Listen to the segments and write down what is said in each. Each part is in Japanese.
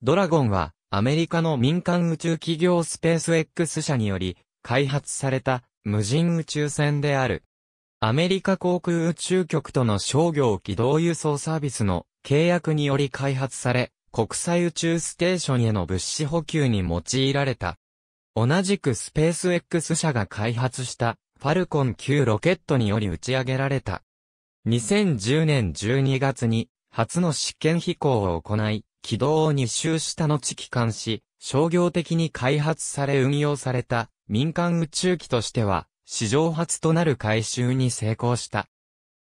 ドラゴンは、アメリカの民間宇宙企業スペース X 社により、開発された、無人宇宙船である。アメリカ航空宇宙局との商業軌道輸送サービスの契約により開発され、国際宇宙ステーションへの物資補給に用いられた。同じくスペース X 社が開発したファルコン9ロケットにより打ち上げられた。2010年12月に初の試験飛行を行い、軌道を2周した後帰還し、商業的に開発され運用された民間宇宙機としては、史上初となる回収に成功した。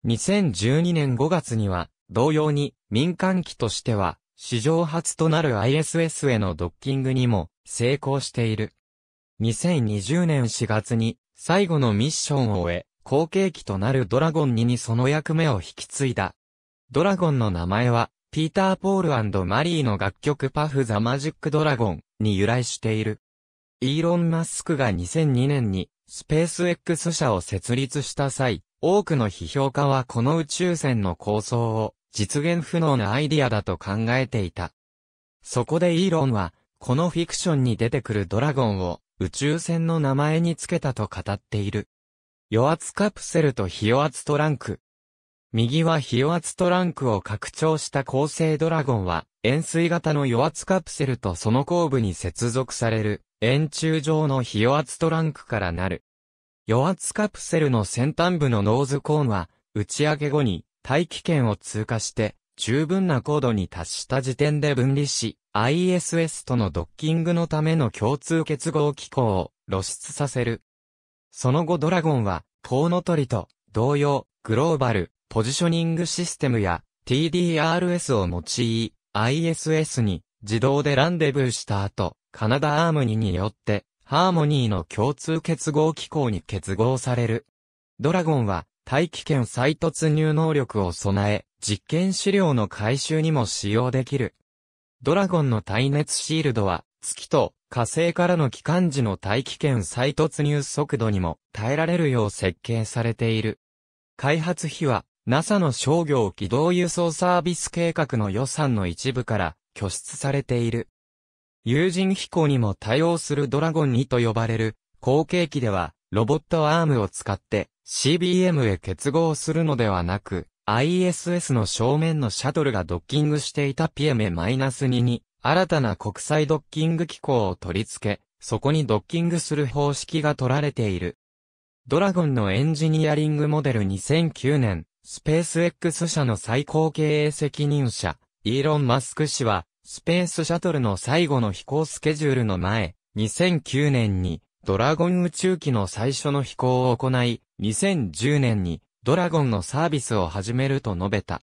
2012年5月には、同様に民間機としては、史上初となる ISS へのドッキングにも成功している。2020年4月に最後のミッションを終え、後継機となるドラゴン2にその役目を引き継いだ。ドラゴンの名前はピーター・ポールマリーの楽曲パフ・ザ・マジック・ドラゴンに由来している。イーロン・マスクが2002年にスペース X 社を設立した際、多くの批評家はこの宇宙船の構想を実現不能なアイディアだと考えていた。そこでイーロンは、このフィクションに出てくるドラゴンを宇宙船の名前につけたと語っている。与圧カプセルと非与圧トランク、右は非圧トランクを拡張した構成ドラゴンは、円錐型の与圧カプセルとその後部に接続される、円柱状の非圧トランクからなる。与圧カプセルの先端部のノーズコーンは、打ち上げ後に大気圏を通過して、十分な高度に達した時点で分離し、ISS とのドッキングのための共通結合機構を露出させる。その後ドラゴンは、コウノトリと同様、グローバル、ポジショニングシステムや TDRS を用い、ISS に自動でランデブーした後、カナダアームニによって、ハーモニーの共通結合機構に結合される。ドラゴンは、大気圏再突入能力を備え、実験資料の回収にも使用できる。ドラゴンの耐熱シールドは、月と火星からの機関時の大気圏再突入速度にも耐えられるよう設計されている。開発費は NASA の商業軌道輸送サービス計画の予算の一部から拠出されている。有人飛行にも対応するドラゴン2と呼ばれる後継機ではロボットアームを使って CBM へ結合するのではなく ISS の正面のシャトルがドッキングしていた PM-2 に新たな国際ドッキング機構を取り付けそこにドッキングする方式が取られている。ドラゴンのエンジニアリングモデル2009年スペース X 社の最高経営責任者、イーロン・マスク氏は、スペースシャトルの最後の飛行スケジュールの前、2009年に、ドラゴン宇宙機の最初の飛行を行い、2010年に、ドラゴンのサービスを始めると述べた。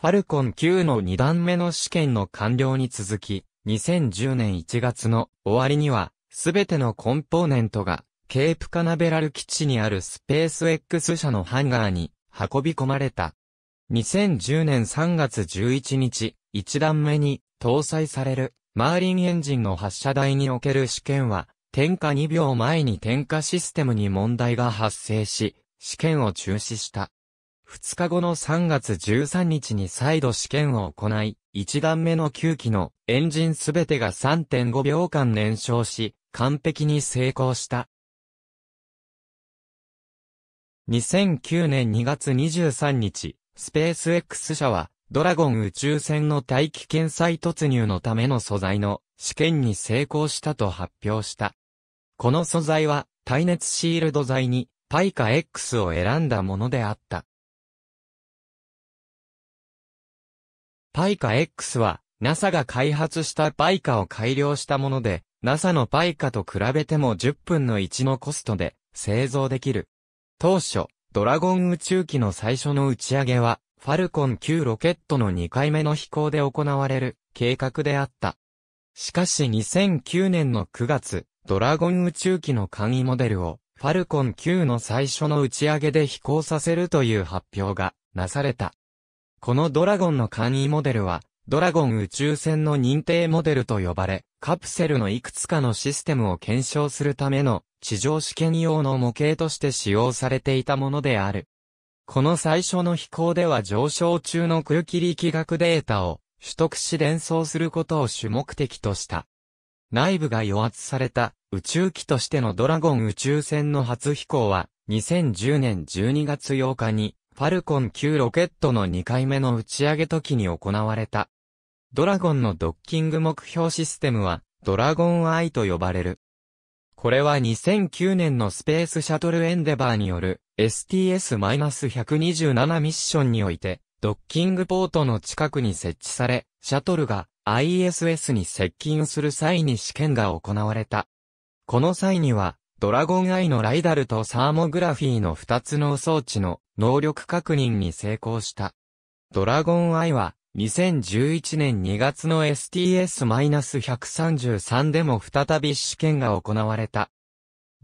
ファルコン9の2段目の試験の完了に続き、2010年1月の終わりには、すべてのコンポーネントが、ケープカナベラル基地にあるスペース X 社のハンガーに運び込まれた。2010年3月11日、1段目に搭載されるマーリンエンジンの発射台における試験は、点火2秒前に点火システムに問題が発生し、試験を中止した。2日後の3月13日に再度試験を行い、1段目の9機のエンジンすべてが3.5秒間燃焼し、完璧に成功した。2009年2月23日、スペース X 社は、ドラゴン宇宙船の大気圏再突入のための素材の試験に成功したと発表した。この素材は、耐熱シールド材に、パイカ X を選んだものであった。パイカ X は、NASA が開発したパイカを改良したもので、NASA のパイカと比べても10分の1のコストで製造できる。当初、ドラゴン宇宙機の最初の打ち上げは、ファルコン9ロケットの2回目の飛行で行われる計画であった。しかし2009年の9月、ドラゴン宇宙機の簡易モデルを、ファルコン9の最初の打ち上げで飛行させるという発表がなされた。このドラゴンの簡易モデルは、ドラゴン宇宙船の認定モデルと呼ばれ、カプセルのいくつかのシステムを検証するための地上試験用の模型として使用されていたものである。この最初の飛行では上昇中の空気力学データを取得し伝送することを主目的とした。内部が予圧された宇宙機としてのドラゴン宇宙船の初飛行は2010年12月8日にファルコン9ロケットの2回目の打ち上げ時に行われた。ドラゴンのドッキング目標システムは、ドラゴンアイと呼ばれる。これは2009年のスペースシャトルエンデバーによる STS-127 ミッションにおいて、ドッキングポートの近くに設置され、シャトルが ISS に接近する際に試験が行われた。この際には、ドラゴンアイのライダルとサーモグラフィーの2つの装置の能力確認に成功した。ドラゴンアイは2011年2月の STS-133 でも再び試験が行われた。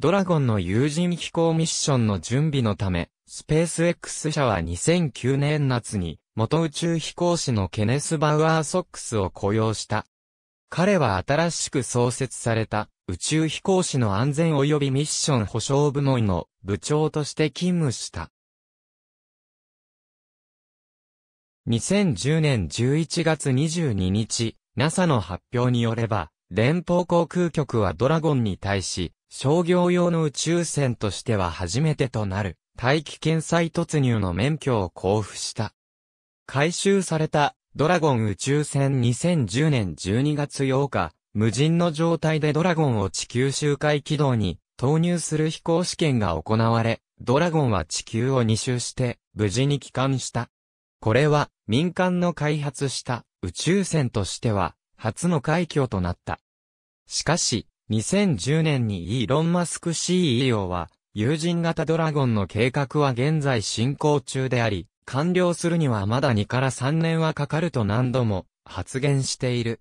ドラゴンの有人飛行ミッションの準備のため、スペース X 社は2009年夏に、元宇宙飛行士のケネス・バウアー・ソックスを雇用した。彼は新しく創設された、宇宙飛行士の安全及びミッション保障部門の部長として勤務した。2010年11月22日、NASA の発表によれば、連邦航空局はドラゴンに対し、商業用の宇宙船としては初めてとなる、大気圏再突入の免許を交付した。回収された、ドラゴン宇宙船2010年12月8日、無人の状態でドラゴンを地球周回軌道に投入する飛行試験が行われ、ドラゴンは地球を2周して、無事に帰還した。これは、民間の開発した宇宙船としては初の快挙となった。しかし、2010年にイーロン・マスク CEO は、友人型ドラゴンの計画は現在進行中であり、完了するにはまだ2から3年はかかると何度も発言している。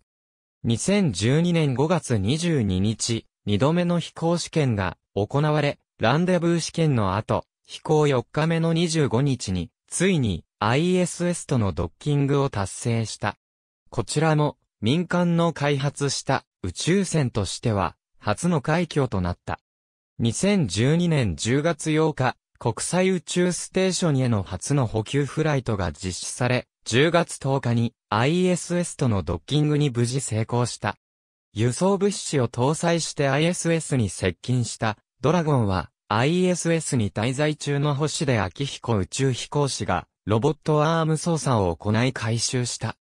2012年5月22日、2度目の飛行試験が行われ、ランデブー試験の後、飛行4日目の25日に、ついに ISS とのドッキングを達成した。こちらも民間の開発した宇宙船としては初の快挙となった。2012年10月8日、国際宇宙ステーションへの初の補給フライトが実施され、10月10日に ISS とのドッキングに無事成功した。輸送物資を搭載して ISS に接近したドラゴンは ISS に滞在中の星出秋彦宇宙飛行士がロボットアーム操作を行い回収した。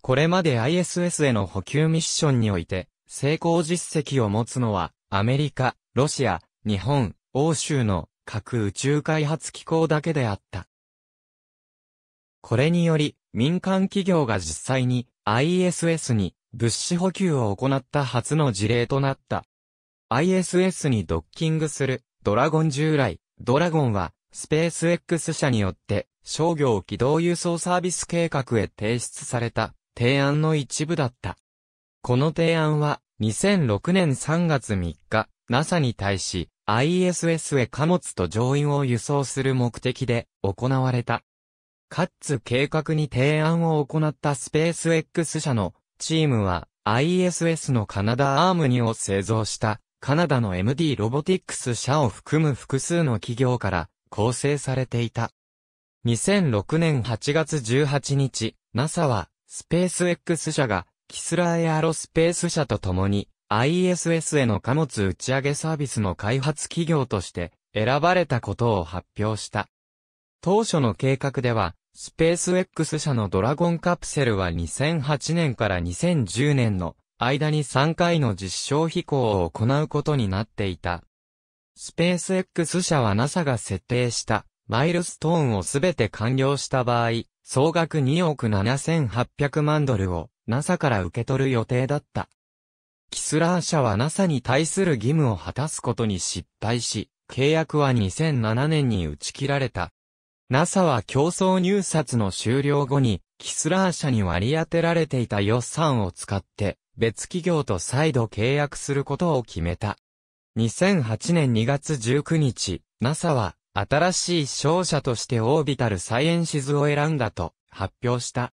これまで ISS への補給ミッションにおいて、成功実績を持つのは、アメリカ、ロシア、日本、欧州の各宇宙開発機構だけであった。これにより、民間企業が実際に ISS に物資補給を行った初の事例となった。ISS にドッキングするドラゴン従来、ドラゴンはスペース X 社によって商業軌道輸送サービス計画へ提出された提案の一部だった。この提案は2006年3月3日、NASA に対し ISS へ貨物と乗員を輸送する目的で行われた。カッツ計画に提案を行ったスペース X 社のチームは ISS のカナダアーム2を製造したカナダの MD ロボティックス社を含む複数の企業から構成されていた。2006年8月18日、NASA は、スペース X 社が、キスラエアロスペース社と共に、ISS への貨物打ち上げサービスの開発企業として、選ばれたことを発表した。当初の計画では、スペース X 社のドラゴンカプセルは2008年から2010年の間に3回の実証飛行を行うことになっていた。スペース X 社は NASA が設定したマイルストーンをすべて完了した場合、総額2億7800万ドルを NASA から受け取る予定だった。キスラー社は NASA に対する義務を果たすことに失敗し、契約は2007年に打ち切られた。NASA は競争入札の終了後に、キスラー社に割り当てられていた予算を使って、別企業と再度契約することを決めた。2008年2月19日、NASA は新しい勝者としてオービタルサイエンシズを選んだと発表した。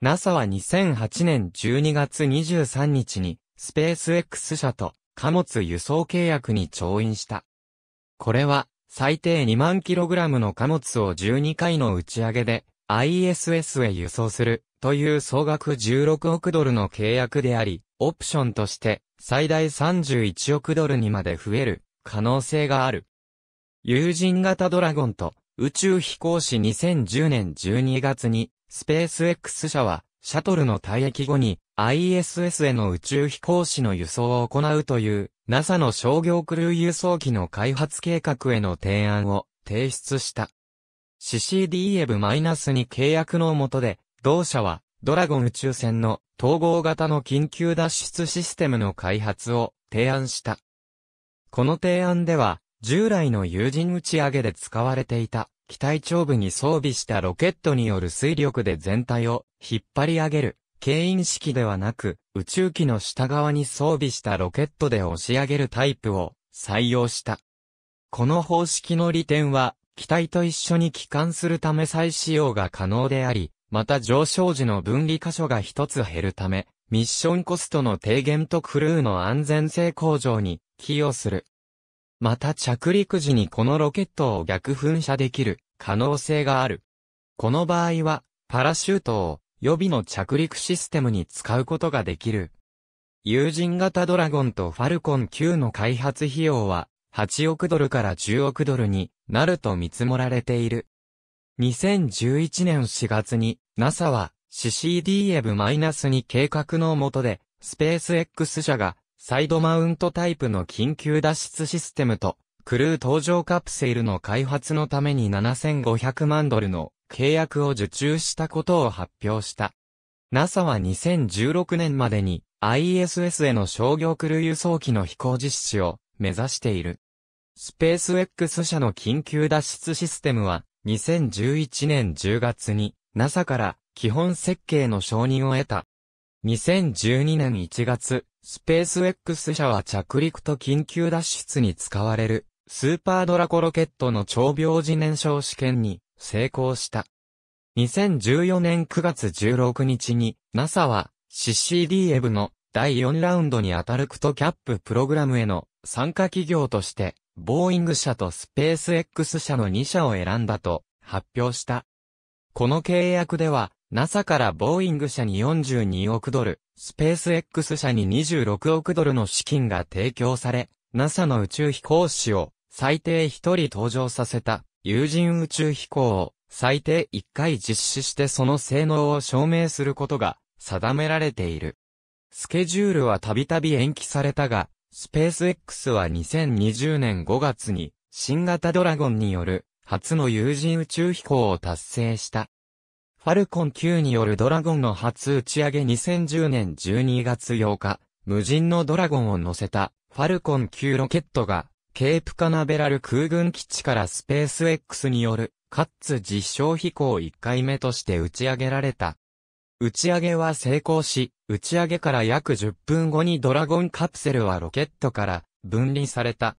NASA は2008年12月23日にスペース X 社と貨物輸送契約に調印した。これは最低2万 kg の貨物を12回の打ち上げで ISS へ輸送するという総額16億ドルの契約であり、オプションとして最大31億ドルにまで増える可能性がある。友人型ドラゴンと宇宙飛行士2010年12月にスペース X 社はシャトルの退役後に ISS への宇宙飛行士の輸送を行うという NASA の商業クルー輸送機の開発計画への提案を提出した。CCDF- e に契約の下で同社はドラゴン宇宙船の統合型の緊急脱出システムの開発を提案した。この提案では、従来の有人打ち上げで使われていた機体長部に装備したロケットによる水力で全体を引っ張り上げる、牽引式ではなく、宇宙機の下側に装備したロケットで押し上げるタイプを採用した。この方式の利点は、機体と一緒に帰還するため再使用が可能であり、また上昇時の分離箇所が一つ減るため、ミッションコストの低減とクルーの安全性向上に寄与する。また着陸時にこのロケットを逆噴射できる可能性がある。この場合は、パラシュートを予備の着陸システムに使うことができる。有人型ドラゴンとファルコン9の開発費用は8億ドルから10億ドルになると見積もられている。2011年4月に NASA は CCDF-2 計画の下でスペース X 社がサイドマウントタイプの緊急脱出システムと、クルー搭乗カプセルの開発のために7500万ドルの契約を受注したことを発表した。NASA は2016年までに ISS への商業クルー輸送機の飛行実施を目指している。スペース X 社の緊急脱出システムは2011年10月に NASA から基本設計の承認を得た。2012年1月、スペース X 社は着陸と緊急脱出に使われるスーパードラコロケットの超病時燃焼試験に成功した。2014年9月16日に NASA は CCD エブの第4ラウンドに当たるクトキャッププログラムへの参加企業としてボーイング社とスペース X 社の2社を選んだと発表した。この契約では NASA からボーイング社に42億ドル、スペース X 社に26億ドルの資金が提供され、NASA の宇宙飛行士を最低1人登場させた有人宇宙飛行を最低1回実施してその性能を証明することが定められている。スケジュールはたびたび延期されたが、スペース X は2020年5月に新型ドラゴンによる初の有人宇宙飛行を達成した。ファルコン9によるドラゴンの初打ち上げ2010年12月8日、無人のドラゴンを乗せたファルコン9ロケットが、ケープカナベラル空軍基地からスペース X によるカッツ実証飛行1回目として打ち上げられた。打ち上げは成功し、打ち上げから約10分後にドラゴンカプセルはロケットから分離された。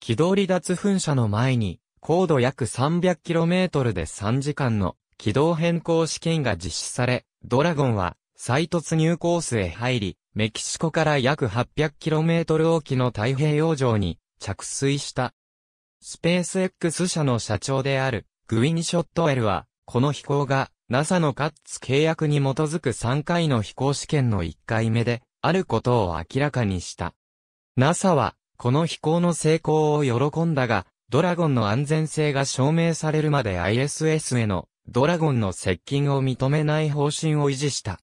軌道離脱噴射の前に、高度約 300km で3時間の軌道変更試験が実施され、ドラゴンは再突入コースへ入り、メキシコから約 800km 沖の太平洋上に着水した。スペース X 社の社長であるグウィニショットエルは、この飛行が NASA のカッツ契約に基づく3回の飛行試験の1回目で、あることを明らかにした。NASA は、この飛行の成功を喜んだが、ドラゴンの安全性が証明されるまで ISS へのドラゴンの接近を認めない方針を維持した。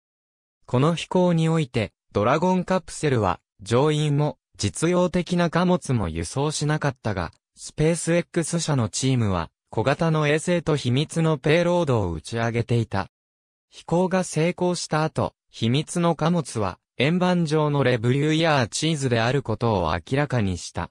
この飛行において、ドラゴンカプセルは、乗員も、実用的な貨物も輸送しなかったが、スペース X 社のチームは、小型の衛星と秘密のペイロードを打ち上げていた。飛行が成功した後、秘密の貨物は、円盤状のレブリューやーチーズであることを明らかにした。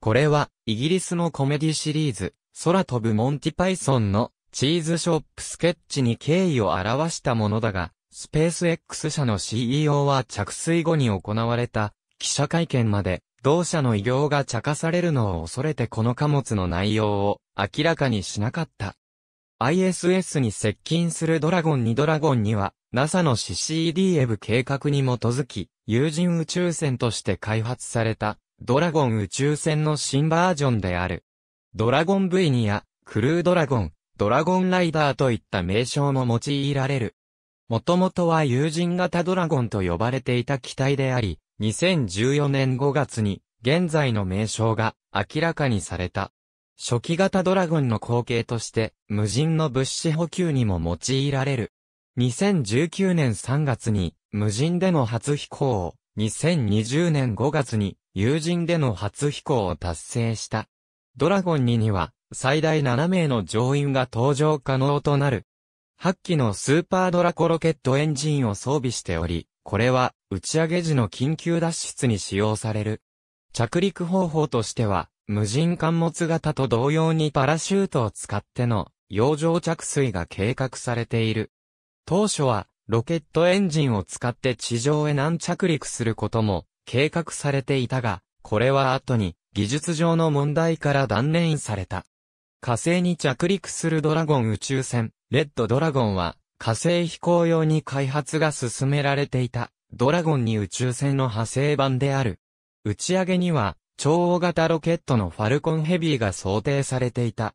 これは、イギリスのコメディシリーズ、空飛ぶモンティパイソンのチーズショップスケッチに敬意を表したものだが、スペース X 社の CEO は着水後に行われた記者会見まで、同社の異業が茶化されるのを恐れてこの貨物の内容を明らかにしなかった。ISS に接近するドラゴン2ドラゴンには、NASA の CCDF 計画に基づき、有人宇宙船として開発された、ドラゴン宇宙船の新バージョンである。ドラゴン V2 や、クルードラゴン、ドラゴンライダーといった名称も用いられる。もともとは友人型ドラゴンと呼ばれていた機体であり、2014年5月に現在の名称が明らかにされた。初期型ドラゴンの後継として、無人の物資補給にも用いられる。2019年3月に無人での初飛行を、2020年5月に友人での初飛行を達成した。ドラゴン2には、最大7名の乗員が搭乗可能となる。8機のスーパードラコロケットエンジンを装備しており、これは打ち上げ時の緊急脱出に使用される。着陸方法としては、無人艦物型と同様にパラシュートを使っての洋上着水が計画されている。当初は、ロケットエンジンを使って地上へ軟着陸することも計画されていたが、これは後に技術上の問題から断念された。火星に着陸するドラゴン宇宙船、レッドドラゴンは、火星飛行用に開発が進められていた、ドラゴンに宇宙船の派生版である。打ち上げには、超大型ロケットのファルコンヘビーが想定されていた。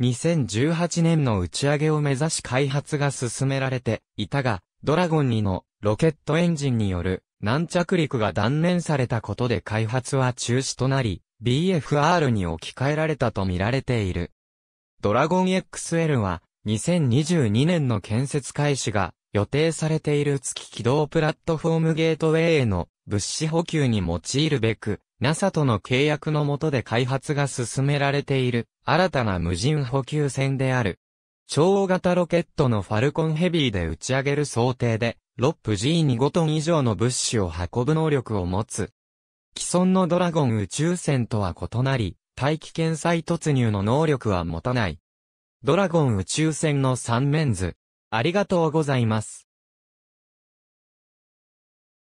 2018年の打ち上げを目指し開発が進められていたが、ドラゴン2のロケットエンジンによる軟着陸が断念されたことで開発は中止となり、BFR に置き換えられたと見られている。ドラゴン XL は、2022年の建設開始が予定されている月軌道プラットフォームゲートウェイへの物資補給に用いるべく、NASA との契約の下で開発が進められている新たな無人補給船である。超大型ロケットのファルコンヘビーで打ち上げる想定で、ロップ G に5トン以上の物資を運ぶ能力を持つ。既存のドラゴン宇宙船とは異なり、大気圏再突入の能力は持たない。ドラゴン宇宙船の三面図。ありがとうございます。